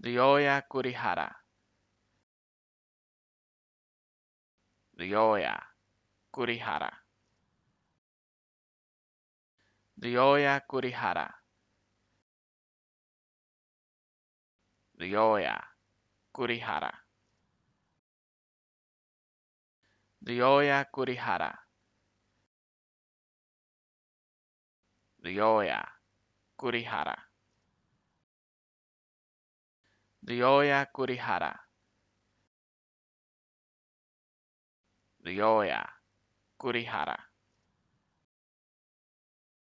Ryoya Kurihara. Ryoya Kurihara. Ryoya Kurihara. Ryoya Kurihara. Ryoya Kurihara. Ryoya Kurihara. Ryoya Kurihara Ryoya Kurihara